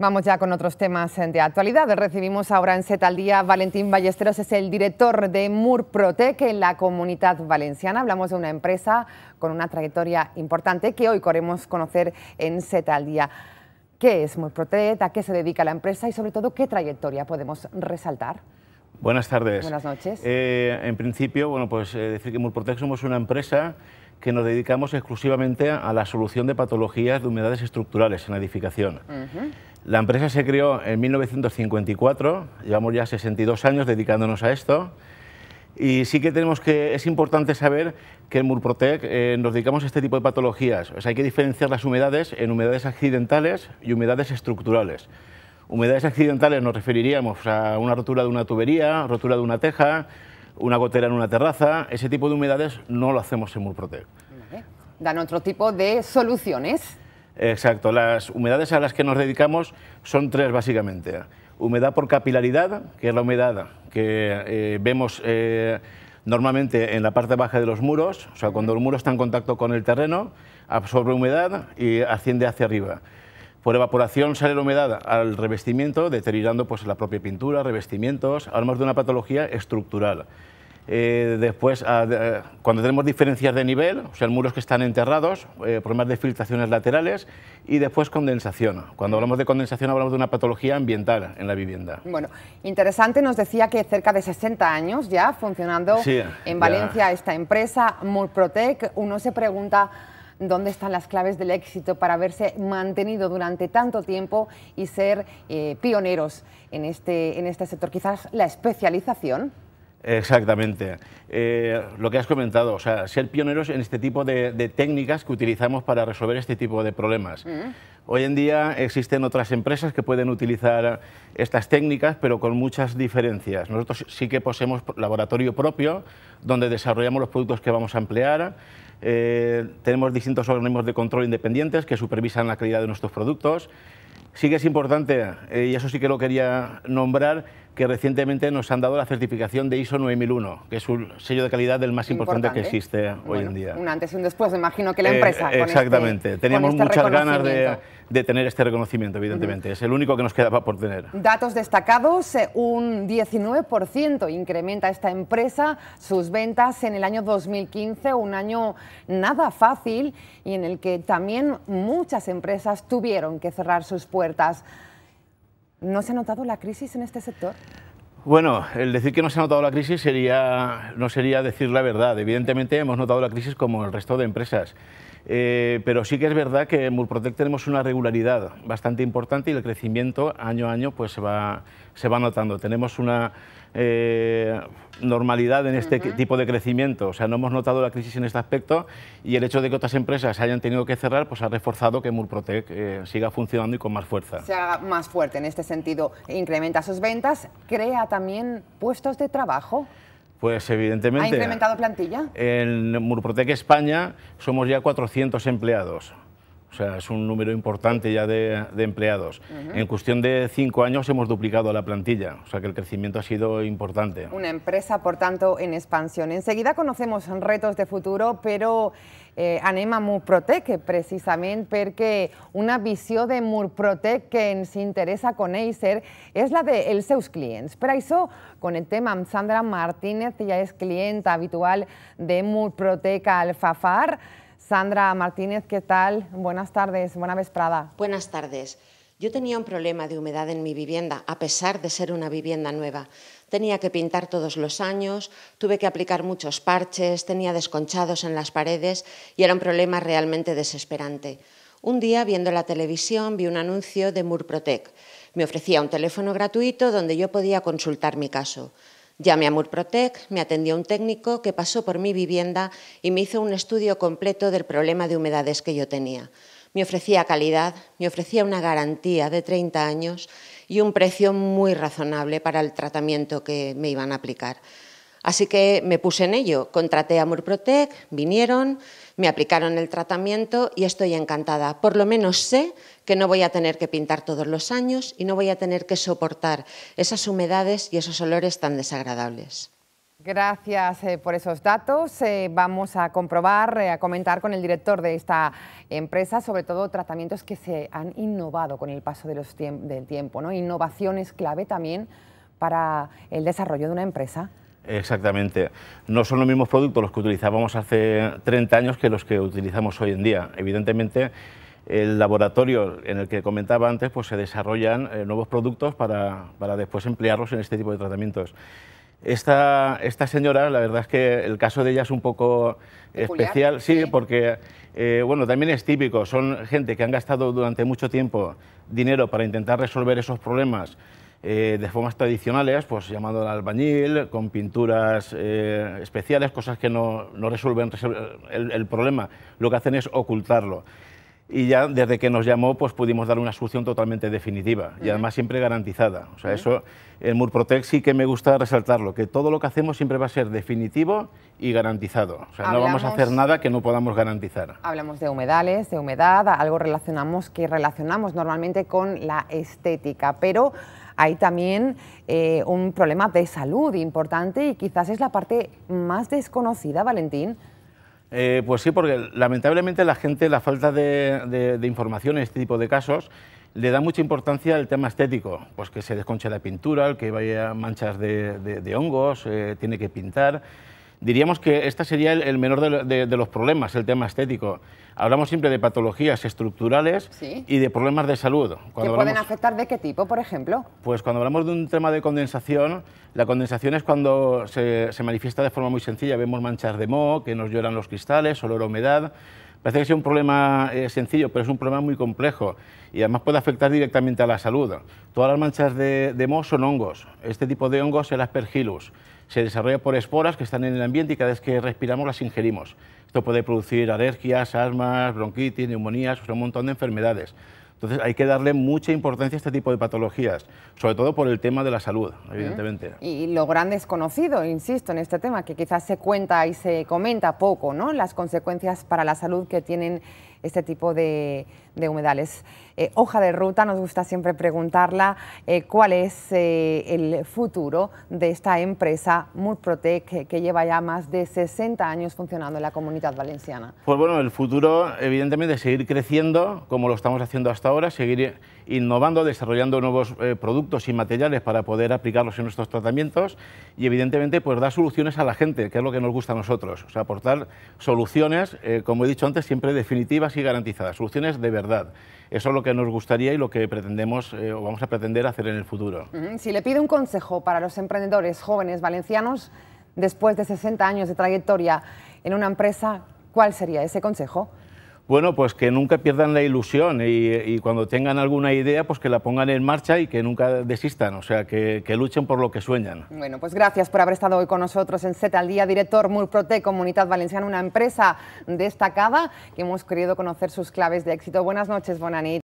Vamos ya con otros temas de actualidad. Recibimos ahora en Z al Día Valentín Ballesteros, es el director de Murprotec en la Comunidad Valenciana. Hablamos de una empresa con una trayectoria importante que hoy queremos conocer en Z al Día. ¿Qué es Murprotec? ¿A qué se dedica la empresa? Y sobre todo, ¿qué trayectoria podemos resaltar? Buenas tardes. Buenas noches. Eh, en principio, bueno, pues eh, decir que Murprotec somos una empresa que nos dedicamos exclusivamente a la solución de patologías de humedades estructurales en la edificación. La empresa se creó en 1954, llevamos ya 62 años dedicándonos a esto. Y sí que tenemos que, es importante saber que en Murprotec eh, nos dedicamos a este tipo de patologías. hay que diferenciar las humedades en humedades accidentales y humedades estructurales. Humedades accidentales nos referiríamos a una rotura de una tubería, rotura de una teja, una gotera en una terraza. Ese tipo de humedades no lo hacemos en Murprotec. Dan otro tipo de soluciones. Exacto, las humedades a las que nos dedicamos son tres básicamente. Humedad por capilaridad, que es la humedad que eh, vemos eh, normalmente en la parte baja de los muros, o sea, cuando el muro está en contacto con el terreno, absorbe humedad y asciende hacia arriba. Por evaporación sale la humedad al revestimiento, deteriorando pues, la propia pintura, revestimientos, además de una patología estructural. Eh, después, ah, eh, cuando tenemos diferencias de nivel, o sea, muros que están enterrados, eh, problemas de filtraciones laterales y después condensación. Cuando hablamos de condensación hablamos de una patología ambiental en la vivienda. Bueno, interesante, nos decía que cerca de 60 años ya funcionando en Valencia esta empresa, Mulprotec, uno se pregunta dónde están las claves del éxito para haberse mantenido durante tanto tiempo y ser pioneros en este, en este sector. Quizás la especialización. Exactamente. Eh, lo que has comentado, o sea, ser pioneros en este tipo de, técnicas que utilizamos para resolver este tipo de problemas. Mm. Hoy en día existen otras empresas que pueden utilizar estas técnicas, pero con muchas diferencias. Nosotros sí que poseemos laboratorio propio, donde desarrollamos los productos que vamos a emplear. Eh, tenemos distintos organismos de control independientes que supervisan la calidad de nuestros productos. Sí que es importante, eh, y eso sí que lo quería nombrar, que recientemente nos han dado la certificación de ISO 9001, que es un sello de calidad del más importante, que existe hoy en día. Un antes y un después, me imagino que la eh, empresa. Este exactamente, teníamos este muchas ganas de, tener este reconocimiento, evidentemente, es el único que nos quedaba por tener. Datos destacados, eh, un 19% incrementa esta empresa sus ventas en el año 2015, un año nada fácil y en el que también muchas empresas tuvieron que cerrar sus puertas. ¿No se ha notado la crisis en este sector? Bueno, el decir que no se ha notado la crisis sería, no sería decir la verdad. Evidentemente hemos notado la crisis como el resto de empresas. Eh, pero sí que es verdad que en Murprotec tenemos una regularidad bastante importante y el crecimiento año a año pues se va, se va notando. Tenemos una eh, normalidad en este tipo de crecimiento. O sea, no hemos notado la crisis en este aspecto y el hecho de que otras empresas hayan tenido que cerrar pues ha reforzado que Murprotec eh, siga funcionando y con más fuerza. Se haga más fuerte en este sentido. Incrementa sus ventas, crea también puestos de trabajo. Pues evidentemente. ¿Ha incrementado plantilla? En Murprotec España somos ya 400 empleados. O sea, es un número importante ya de, empleados. En cuestión de cinco años hemos duplicado la plantilla, o sea que el crecimiento ha sido importante. Una empresa, por tanto, en expansión. Enseguida conocemos retos de futuro, ...pero eh, Anema Murprotec, ...precisamente porque una visión de Murprotec que interesa con Acer... ...es la de el seus clients. eso con el tema Sandra Martínez, ya es clienta habitual de Murprotec Alfafar, Sandra Martínez, ¿qué tal? Buenas tardes, buena vesprada. Buenas tardes. Yo tenía un problema de humedad en mi vivienda, a pesar de ser una vivienda nueva. Tenía que pintar todos los años, tuve que aplicar muchos parches, tenía desconchados en las paredes y era un problema realmente desesperante. Un día, viendo la televisión, vi un anuncio de Murprotec. Me ofrecía un teléfono gratuito donde yo podía consultar mi caso. Llamé a Murprotec, me atendió un técnico que pasó por mi vivienda y me hizo un estudio completo del problema de humedades que yo tenía. Me ofrecía calidad, me ofrecía una garantía de 30 años y un precio muy razonable para el tratamiento que me iban a aplicar. Así que me puse en ello, contraté a Murprotec, vinieron, me aplicaron el tratamiento y estoy encantada. Por lo menos sé que no voy a tener que pintar todos los años y no voy a tener que soportar esas humedades y esos olores tan desagradables. Gracias eh, por esos datos. Eh, vamos a comprobar, eh, a comentar con el director de esta empresa, sobre todo tratamientos que se han innovado con el paso del tiempo. ¿no? Innovación es clave también para el desarrollo de una empresa. Exactamente. No son los mismos productos los que utilizábamos hace 30 años que los que utilizamos hoy en día. Evidentemente, el laboratorio en el que comentaba antes, pues se desarrollan eh, nuevos productos para, para, después emplearlos en este tipo de tratamientos. Esta, esta señora, la verdad es que el caso de ella es un poco especial, sí, porque eh, bueno, también es típico, son gente que han gastado durante mucho tiempo dinero para intentar resolver esos problemas eh, de formas tradicionales, pues llamando al albañil, con pinturas eh, especiales, cosas que no, no resuelven el, problema, lo que hacen es ocultarlo. Y ya desde que nos llamó, pues pudimos dar una solución totalmente definitiva y además siempre garantizada. O sea, eso en Murprotec sí que me gusta resaltarlo, que todo lo que hacemos siempre va a ser definitivo y garantizado. O sea, no vamos a hacer nada que no podamos garantizar. Hablamos de humedales, de humedad, algo relacionamos que relacionamos normalmente con la estética, pero hay también eh, un problema de salud importante y quizás es la parte más desconocida, Valentín. Eh, pues sí, porque lamentablemente la gente, la falta de, información en este tipo de casos, le da mucha importancia al tema estético, pues que se desconche la pintura, que vaya manchas de, hongos, eh, tiene que pintar diríamos que este sería el, menor de, los problemas, el tema estético. Hablamos siempre de patologías estructurales y de problemas de salud. Cuando pueden afectar de qué tipo, por ejemplo? Pues cuando hablamos de un tema de condensación, la condensación es cuando se, se manifiesta de forma muy sencilla. Vemos manchas de moho, que nos lloran los cristales, olor a humedad. Parece que es un problema eh, sencillo, pero es un problema muy complejo y además puede afectar directamente a la salud. Todas las manchas de, de moho son hongos. Este tipo de hongos es el aspergillus. Se desarrolla por esporas que están en el ambiente y cada vez que respiramos las ingerimos. Esto puede producir alergias, asmas, bronquitis, neumonías, un montón de enfermedades. Entonces hay que darle mucha importancia a este tipo de patologías, sobre todo por el tema de la salud, evidentemente. Y lo gran desconocido, insisto, en este tema, que quizás se cuenta y se comenta poco, ¿no? Las consecuencias para la salud que tienen este tipo de, humedales. Eh, hoja de ruta, nos gusta siempre preguntarla eh, cuál es eh, el futuro de esta empresa Murprotec que, que lleva ya más de 60 años funcionando en la comunidad valenciana. Pues bueno, el futuro evidentemente es seguir creciendo como lo estamos haciendo hasta ahora, seguir innovando, desarrollando nuevos productos y materiales para poder aplicarlos en nuestros tratamientos y evidentemente pues dar soluciones a la gente, que es lo que nos gusta a nosotros, o sea, aportar soluciones, como he dicho antes, siempre definitivas y garantizadas, soluciones de verdad. Eso es lo que nos gustaría y lo que pretendemos eh, o vamos a pretender hacer en el futuro. Si le pide un consejo para los emprendedores jóvenes valencianos después de 60 años de trayectoria en una empresa, ¿cuál sería ese consejo? Bueno, pues que nunca pierdan la ilusión y, cuando tengan alguna idea, pues que la pongan en marcha y que nunca desistan, o sea, que, luchen por lo que sueñan. Bueno, pues gracias por haber estado hoy con nosotros en Z al Día, director Murprotec Comunidad Valenciana, una empresa destacada que hemos querido conocer sus claves de éxito. Buenas noches, Bonanit.